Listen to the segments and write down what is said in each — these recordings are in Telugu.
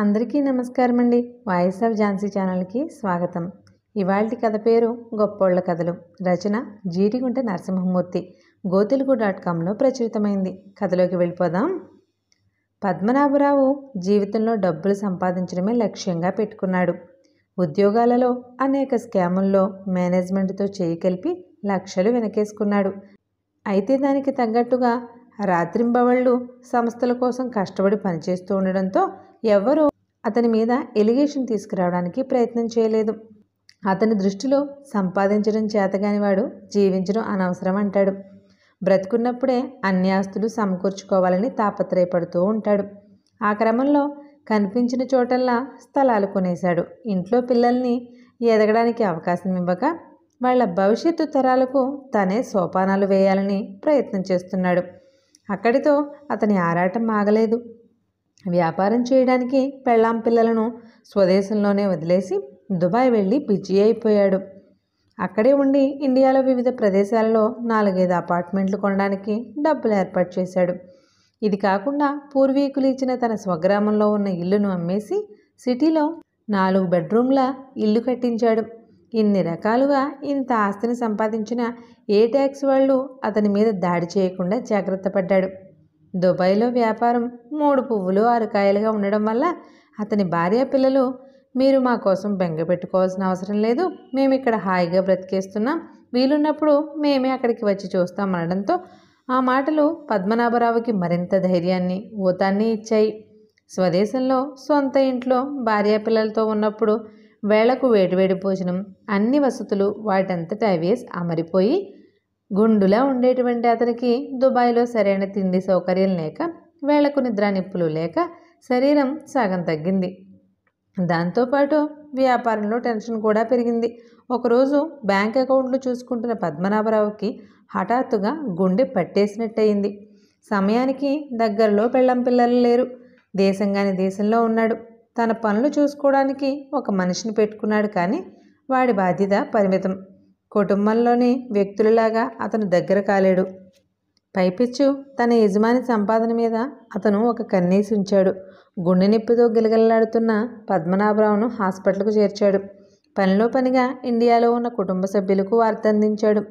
అందరికీ నమస్కారం అండి వాయిస్ ఆఫ్ ఝాన్సీ ఛానల్కి స్వాగతం ఇవాళ కథ పేరు గొప్పోళ్ల కథలు రచన జీడిగుంట నరసింహమూర్తి గోతెలుగు డాట్ కామ్లో ప్రచురితమైంది కథలోకి వెళ్ళిపోదాం పద్మనాభరావు జీవితంలో డబ్బులు సంపాదించడమే లక్ష్యంగా పెట్టుకున్నాడు ఉద్యోగాలలో అనేక స్కాముల్లో మేనేజ్మెంట్తో చేయి కలిపి లక్షలు వెనకేసుకున్నాడు అయితే దానికి తగ్గట్టుగా రాత్రింబవళ్ళు సంస్థల కోసం కష్టపడి పనిచేస్తూ ఉండడంతో ఎవ్వరూ అతని మీద ఎలిగేషన్ తీసుకురావడానికి ప్రయత్నం చేయలేదు అతని దృష్టిలో సంపాదించడం చేతగానివాడు జీవించడం అనవసరం అంటాడు బ్రతుకున్నప్పుడే అన్యాస్తులు సమకూర్చుకోవాలని తాపత్రయపడుతూ ఉంటాడు ఆ క్రమంలో కనిపించిన చోటల్లా స్థలాలు కొనేశాడు ఇంట్లో పిల్లల్ని ఎదగడానికి అవకాశం ఇవ్వక వాళ్ళ భవిష్యత్తు తరాలకు తనే సోపానాలు వేయాలని ప్రయత్నం చేస్తున్నాడు అక్కడితో అతని ఆరాటం ఆగలేదు వ్యాపారం చేయడానికి పెళ్ళాం పిల్లలను స్వదేశంలోనే వదిలేసి దుబాయ్ వెళ్ళి పిచ్చి అయిపోయాడు అక్కడే ఉండి ఇండియాలో వివిధ ప్రదేశాలలో నాలుగైదు అపార్ట్మెంట్లు కొనడానికి డబ్బులు ఏర్పాటు చేశాడు ఇది కాకుండా పూర్వీకులు ఇచ్చిన తన స్వగ్రామంలో ఉన్న ఇల్లును అమ్మేసి సిటీలో నాలుగు బెడ్రూమ్ల ఇల్లు కట్టించాడు ఇన్ని రకాలుగా ఇంత ఆస్తిని సంపాదించిన ఏ ట్యాక్స్ వాళ్ళు అతని మీద దాడి చేయకుండా జాగ్రత్త పడ్డాడు దుబాయ్లో వ్యాపారం మూడు పువ్వులు కాయలుగా ఉండడం వల్ల అతని భార్య పిల్లలు మీరు మా కోసం బెంగ పెట్టుకోవాల్సిన అవసరం లేదు మేము ఇక్కడ హాయిగా బ్రతికేస్తున్నాం వీలున్నప్పుడు మేమే అక్కడికి వచ్చి చూస్తాం అనడంతో ఆ మాటలు పద్మనాభరావుకి మరింత ధైర్యాన్ని ఊతాన్ని ఇచ్చాయి స్వదేశంలో సొంత ఇంట్లో భార్యాపిల్లలతో ఉన్నప్పుడు వేళకు వేడివేడి భోజనం అన్ని వసతులు వాటంతటా అవే అమరిపోయి గుండులా ఉండేటువంటి అతనికి దుబాయ్లో సరైన తిండి సౌకర్యం లేక వేళకు నిద్ర నిప్పులు లేక శరీరం సగం తగ్గింది దాంతోపాటు వ్యాపారంలో టెన్షన్ కూడా పెరిగింది ఒకరోజు బ్యాంక్ అకౌంట్లు చూసుకుంటున్న పద్మనాభరావుకి హఠాత్తుగా గుండె పట్టేసినట్టయింది సమయానికి దగ్గరలో పెళ్ళం పిల్లలు లేరు దేశంగాని దేశంలో ఉన్నాడు తన పనులు చూసుకోవడానికి ఒక మనిషిని పెట్టుకున్నాడు కానీ వాడి బాధ్యత పరిమితం కుటుంబంలోని వ్యక్తులలాగా అతను దగ్గర కాలేడు పైపిచ్చు తన యజమాని సంపాదన మీద అతను ఒక కన్నేసి ఉంచాడు గుండె నొప్పితో గిలగిలలాడుతున్న పద్మనాభరావును హాస్పిటల్కు చేర్చాడు పనిలో పనిగా ఇండియాలో ఉన్న కుటుంబ సభ్యులకు వార్త అందించాడు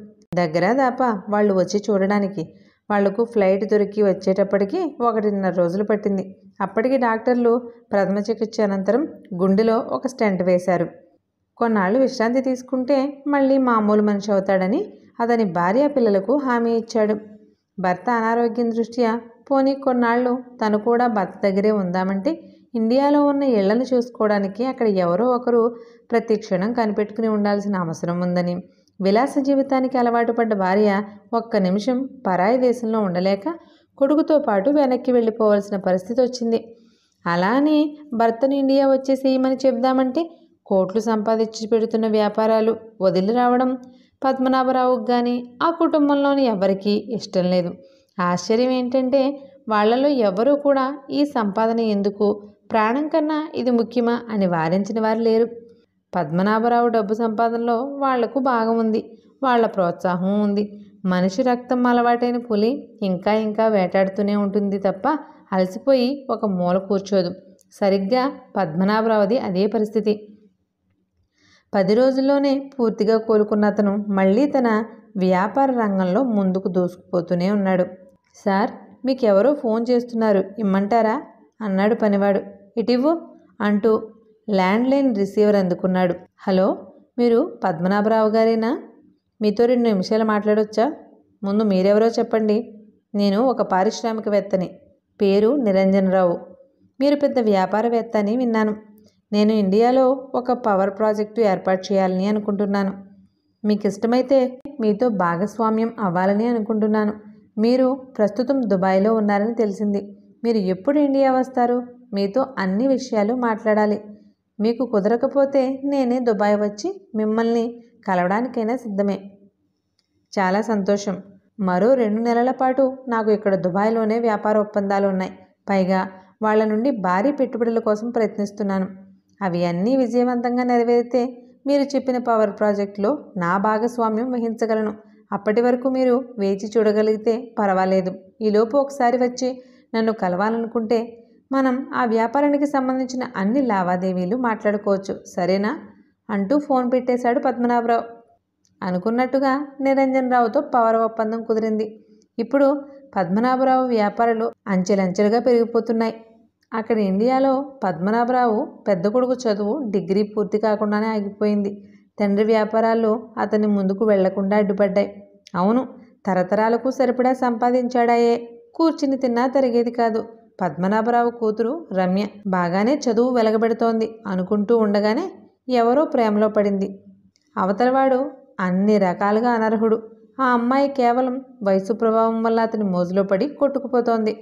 దగ్గర దాపా వాళ్ళు వచ్చి చూడడానికి వాళ్లకు ఫ్లైట్ దొరికి వచ్చేటప్పటికి ఒకటిన్నర రోజులు పట్టింది అప్పటికి డాక్టర్లు ప్రథమ చికిత్స అనంతరం గుండెలో ఒక స్టెంట్ వేశారు కొన్నాళ్ళు విశ్రాంతి తీసుకుంటే మళ్ళీ మామూలు మనిషి అవుతాడని అతని భార్య పిల్లలకు హామీ ఇచ్చాడు భర్త అనారోగ్యం దృష్ట్యా పోనీ కొన్నాళ్ళు తను కూడా భర్త దగ్గరే ఉందామంటే ఇండియాలో ఉన్న ఇళ్లను చూసుకోవడానికి అక్కడ ఎవరో ఒకరు ప్రతిక్షణం కనిపెట్టుకుని ఉండాల్సిన అవసరం ఉందని విలాస జీవితానికి అలవాటు పడ్డ భార్య ఒక్క నిమిషం పరాయి దేశంలో ఉండలేక కొడుకుతో పాటు వెనక్కి వెళ్ళిపోవాల్సిన పరిస్థితి వచ్చింది అలా అని భర్తను ఇండియా వచ్చేసి ఏమని చెప్దామంటే కోట్లు సంపాదించి పెడుతున్న వ్యాపారాలు వదిలి రావడం పద్మనాభరావుకు కానీ ఆ కుటుంబంలోని ఎవరికీ ఇష్టం లేదు ఆశ్చర్యం ఏంటంటే వాళ్లలో ఎవరూ కూడా ఈ సంపాదన ఎందుకు ప్రాణం కన్నా ఇది ముఖ్యమా అని వారించిన వారు లేరు పద్మనాభరావు డబ్బు సంపాదనలో వాళ్లకు భాగం ఉంది వాళ్ల ప్రోత్సాహం ఉంది మనిషి రక్తం అలవాటైన పులి ఇంకా ఇంకా వేటాడుతూనే ఉంటుంది తప్ప అలసిపోయి ఒక మూల కూర్చోదు సరిగ్గా పద్మనాభరావుది అదే పరిస్థితి పది రోజుల్లోనే పూర్తిగా కోలుకున్న అతను మళ్ళీ తన వ్యాపార రంగంలో ముందుకు దూసుకుపోతూనే ఉన్నాడు సార్ మీకెవరో ఫోన్ చేస్తున్నారు ఇమ్మంటారా అన్నాడు పనివాడు ఇటివ్వు అంటూ ల్యాండ్లైన్ రిసీవర్ అందుకున్నాడు హలో మీరు పద్మనాభరావు గారేనా మీతో రెండు నిమిషాలు మాట్లాడొచ్చా ముందు మీరెవరో చెప్పండి నేను ఒక పారిశ్రామికవేత్తని పేరు నిరంజనరావు మీరు పెద్ద వ్యాపారవేత్త అని విన్నాను నేను ఇండియాలో ఒక పవర్ ప్రాజెక్టు ఏర్పాటు చేయాలని అనుకుంటున్నాను మీకు ఇష్టమైతే మీతో భాగస్వామ్యం అవ్వాలని అనుకుంటున్నాను మీరు ప్రస్తుతం దుబాయ్లో ఉన్నారని తెలిసింది మీరు ఎప్పుడు ఇండియా వస్తారు మీతో అన్ని విషయాలు మాట్లాడాలి మీకు కుదరకపోతే నేనే దుబాయ్ వచ్చి మిమ్మల్ని కలవడానికైనా సిద్ధమే చాలా సంతోషం మరో రెండు నెలల పాటు నాకు ఇక్కడ దుబాయ్లోనే వ్యాపార ఒప్పందాలు ఉన్నాయి పైగా వాళ్ళ నుండి భారీ పెట్టుబడుల కోసం ప్రయత్నిస్తున్నాను అవి అన్నీ విజయవంతంగా నెరవేరితే మీరు చెప్పిన పవర్ ప్రాజెక్టులో నా భాగస్వామ్యం వహించగలను అప్పటి వరకు మీరు వేచి చూడగలిగితే పర్వాలేదు ఈలోపు ఒకసారి వచ్చి నన్ను కలవాలనుకుంటే మనం ఆ వ్యాపారానికి సంబంధించిన అన్ని లావాదేవీలు మాట్లాడుకోవచ్చు సరేనా అంటూ ఫోన్ పెట్టేశాడు పద్మనాభరావు అనుకున్నట్టుగా నిరంజన్ రావుతో పవర్ ఒప్పందం కుదిరింది ఇప్పుడు పద్మనాభరావు వ్యాపారాలు అంచెలంచెలుగా పెరిగిపోతున్నాయి అక్కడ ఇండియాలో పద్మనాభరావు పెద్ద కొడుకు చదువు డిగ్రీ పూర్తి కాకుండానే ఆగిపోయింది తండ్రి వ్యాపారాలు అతన్ని ముందుకు వెళ్లకుండా అడ్డుపడ్డాయి అవును తరతరాలకు సరిపడా సంపాదించాడాయే కూర్చుని తిన్నా తరిగేది కాదు పద్మనాభరావు కూతురు రమ్య బాగానే చదువు వెలగబెడుతోంది అనుకుంటూ ఉండగానే ఎవరో ప్రేమలో పడింది అవతలవాడు అన్ని రకాలుగా అనర్హుడు ఆ అమ్మాయి కేవలం వయసు ప్రభావం వల్ల అతని మోజులో పడి కొట్టుకుపోతోంది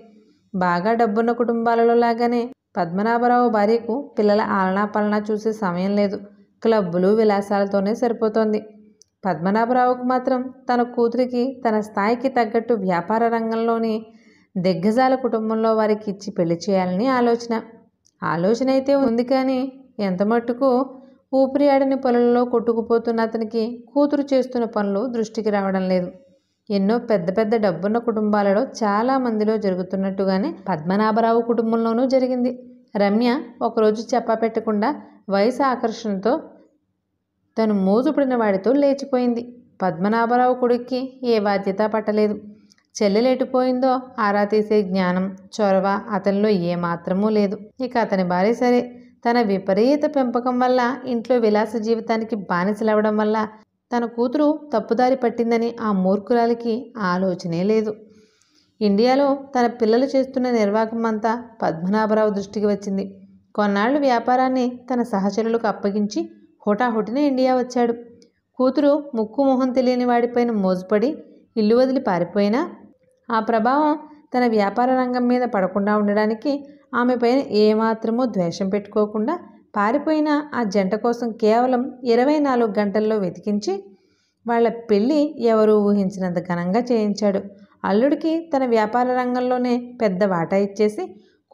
బాగా డబ్బున్న కుటుంబాలలో లాగానే పద్మనాభరావు భార్యకు పిల్లల ఆలనా పాలనా చూసే సమయం లేదు క్లబ్బులు విలాసాలతోనే సరిపోతోంది పద్మనాభరావుకు మాత్రం తన కూతురికి తన స్థాయికి తగ్గట్టు వ్యాపార రంగంలోని దిగ్గజాల కుటుంబంలో వారికి ఇచ్చి పెళ్లి చేయాలని ఆలోచన ఆలోచన అయితే ఉంది కానీ ఎంత మట్టుకు ఊపిరి ఆడని పనులలో కొట్టుకుపోతున్న అతనికి కూతురు చేస్తున్న పనులు దృష్టికి రావడం లేదు ఎన్నో పెద్ద పెద్ద డబ్బున్న కుటుంబాలలో చాలా మందిలో జరుగుతున్నట్టుగానే పద్మనాభరావు కుటుంబంలోనూ జరిగింది రమ్య ఒకరోజు చెప్పా పెట్టకుండా వయసు ఆకర్షణతో తను మోజుపడిన వాడితో లేచిపోయింది పద్మనాభరావు కొడుక్కి ఏ బాధ్యత పట్టలేదు చెల్లెలేటిపోయిందో ఆరా తీసే జ్ఞానం చొరవ అతనిలో ఏమాత్రమూ లేదు ఇక అతని భార్య సరే తన విపరీత పెంపకం వల్ల ఇంట్లో విలాస జీవితానికి బానిసలవడం వల్ల తన కూతురు తప్పుదారి పట్టిందని ఆ మూర్ఖురాలికి ఆలోచనే లేదు ఇండియాలో తన పిల్లలు చేస్తున్న నిర్వాహకం అంతా పద్మనాభరావు దృష్టికి వచ్చింది కొన్నాళ్ళు వ్యాపారాన్ని తన సహచరులకు అప్పగించి హుటాహుటిన ఇండియా వచ్చాడు కూతురు ముక్కు మొహం తెలియని వాడిపైన మోజుపడి ఇల్లు వదిలి పారిపోయినా ఆ ప్రభావం తన వ్యాపార రంగం మీద పడకుండా ఉండడానికి ఆమెపైన ఏమాత్రమో ద్వేషం పెట్టుకోకుండా పారిపోయిన ఆ జంట కోసం కేవలం ఇరవై నాలుగు గంటల్లో వెతికించి వాళ్ళ పెళ్ళి ఎవరు ఊహించినంత ఘనంగా చేయించాడు అల్లుడికి తన వ్యాపార రంగంలోనే పెద్ద వాటా ఇచ్చేసి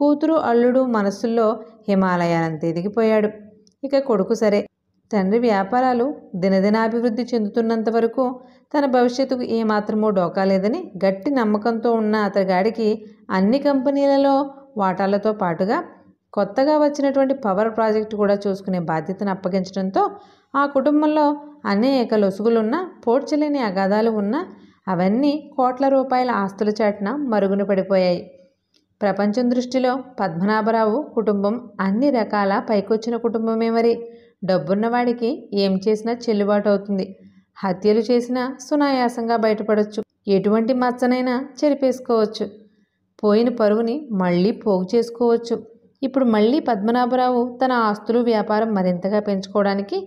కూతురు అల్లుడు మనసుల్లో హిమాలయాలంత ఎదిగిపోయాడు ఇక కొడుకు సరే తండ్రి వ్యాపారాలు దినదినాభివృద్ధి చెందుతున్నంత వరకు తన భవిష్యత్తుకు ఏమాత్రమో డోకా లేదని గట్టి నమ్మకంతో ఉన్న గాడికి అన్ని కంపెనీలలో వాటాలతో పాటుగా కొత్తగా వచ్చినటువంటి పవర్ ప్రాజెక్టు కూడా చూసుకునే బాధ్యతను అప్పగించడంతో ఆ కుటుంబంలో అనేక లొసుగులున్న పోడ్చలేని అగాధాలు ఉన్న అవన్నీ కోట్ల రూపాయల ఆస్తుల చాటున మరుగున పడిపోయాయి ప్రపంచం దృష్టిలో పద్మనాభరావు కుటుంబం అన్ని రకాల పైకొచ్చిన కుటుంబమే మరి డబ్బున్నవాడికి ఏం చేసినా చెల్లుబాటు అవుతుంది హత్యలు చేసినా సునాయాసంగా బయటపడవచ్చు ఎటువంటి మచ్చనైనా చెరిపేసుకోవచ్చు పోయిన పరువుని మళ్ళీ పోగు చేసుకోవచ్చు ఇప్పుడు మళ్ళీ పద్మనాభరావు తన ఆస్తులు వ్యాపారం మరింతగా పెంచుకోవడానికి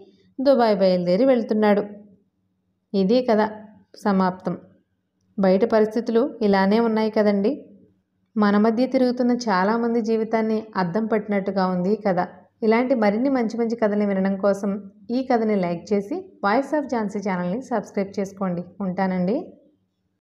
దుబాయ్ బయలుదేరి వెళ్తున్నాడు ఇదే కదా సమాప్తం బయట పరిస్థితులు ఇలానే ఉన్నాయి కదండి మన మధ్య తిరుగుతున్న చాలామంది జీవితాన్ని అద్దం పట్టినట్టుగా ఉంది కథ ఇలాంటి మరిన్ని మంచి మంచి కథలు వినడం కోసం ఈ కథని లైక్ చేసి వాయిస్ ఆఫ్ ఝాన్సీ ఛానల్ని సబ్స్క్రైబ్ చేసుకోండి ఉంటానండి